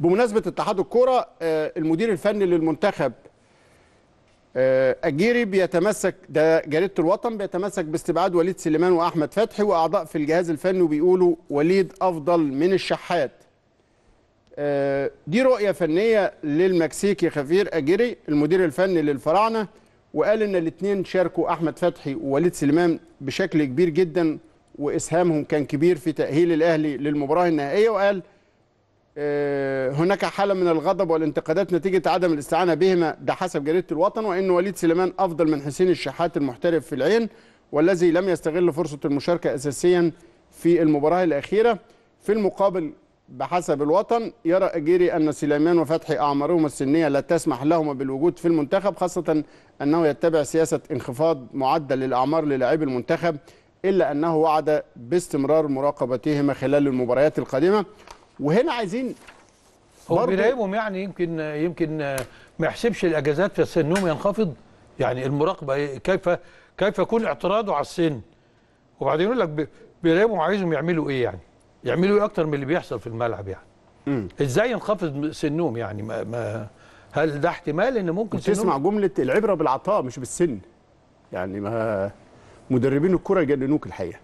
بمناسبه اتحاد الكوره آه، المدير الفني للمنتخب آه، اجيري بيتمسك ده جريده الوطن بيتمسك باستبعاد وليد سليمان واحمد فتحي واعضاء في الجهاز الفني وبيقولوا وليد افضل من الشحات آه، دي رؤيه فنيه للمكسيكي خفير اجيري المدير الفني للفراعنه وقال ان الاثنين شاركوا احمد فتحي ووليد سليمان بشكل كبير جدا واسهامهم كان كبير في تاهيل الاهلي للمباراه النهائيه وقال هناك حالة من الغضب والانتقادات نتيجة عدم الاستعانة بهما ده حسب جريدة الوطن وأن وليد سليمان أفضل من حسين الشحات المحترف في العين والذي لم يستغل فرصة المشاركة أساسيا في المباراة الأخيرة في المقابل بحسب الوطن يرى أجيري أن سليمان وفتحي أعمارهما السنية لا تسمح لهما بالوجود في المنتخب خاصة أنه يتبع سياسة انخفاض معدل الأعمار للاعبي المنتخب إلا أنه وعد باستمرار مراقبتهما خلال المباريات القادمة وهنا عايزين هو بيراقبهم يعني يمكن يمكن ما يحسبش الاجازات في سنهم ينخفض يعني المراقبه كيف كيف يكون اعتراضه على السن وبعدين يقول لك بيراقبهم عايزهم يعملوا ايه يعني يعملوا ايه اكتر من اللي بيحصل في الملعب يعني م. ازاي ينخفض سنهم يعني ما, ما هل ده احتمال ان ممكن تسمع جمله العبره بالعطاء مش بالسن يعني ما مدربين الكره يجننوك الحقيقه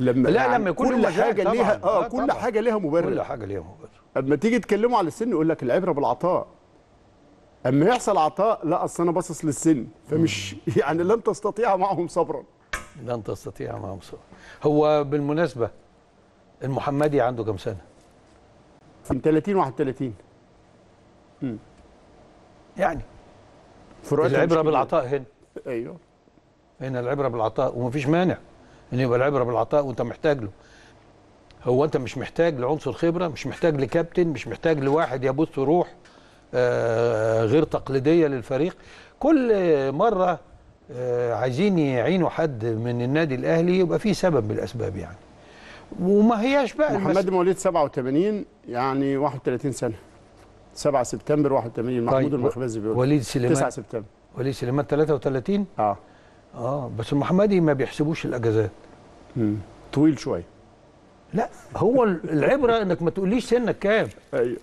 لما لا يعني لما يكون كل حاجه ليها آه،, اه كل طبعًا. حاجه ليها مبرر كل حاجه ليها مبرر اما تيجي تكلموا على السن يقول لك العبره بالعطاء اما يحصل عطاء لا اصل انا باصص للسن فمش يعني لن تستطيع معهم صبرا لن تستطيع معهم صبرا هو بالمناسبه المحمدي عنده كام سنه؟ من 30 31 امم يعني العبره بالعطاء هنا ايوه هنا العبره بالعطاء ومفيش مانع ان يبقى العبره بالعطاء وانت محتاج له هو انت مش محتاج لعنصر خبره مش محتاج لكابتن مش محتاج لواحد يبث روح آه، غير تقليديه للفريق كل مره آه، عايزين يعينوا حد من النادي الاهلي يبقى في سبب من الاسباب يعني وما هياش بقى محمد مواليد 87 يعني 31 سنه 7 سبتمبر 81 محمود طيب المخبزي بيقول وليد سليمان 9 سبتمبر وليد سليمان 33 اه اه بس المحمدي ما بيحسبوش الاجازات مم. طويل شويه لا هو العبره انك ما تقوليش سنك كام ايوه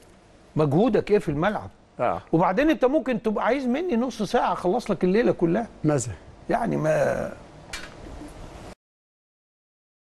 مجهودك ايه في الملعب اه وبعدين انت ممكن تبقى عايز مني نص ساعه اخلص لك الليله كلها مثلا يعني ما